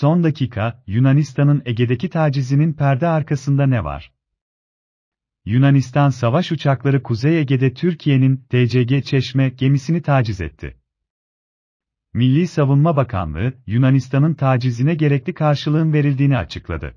Son dakika, Yunanistan'ın Ege'deki tacizinin perde arkasında ne var? Yunanistan savaş uçakları Kuzey Ege'de Türkiye'nin TCG Çeşme gemisini taciz etti. Milli Savunma Bakanlığı, Yunanistan'ın tacizine gerekli karşılığın verildiğini açıkladı.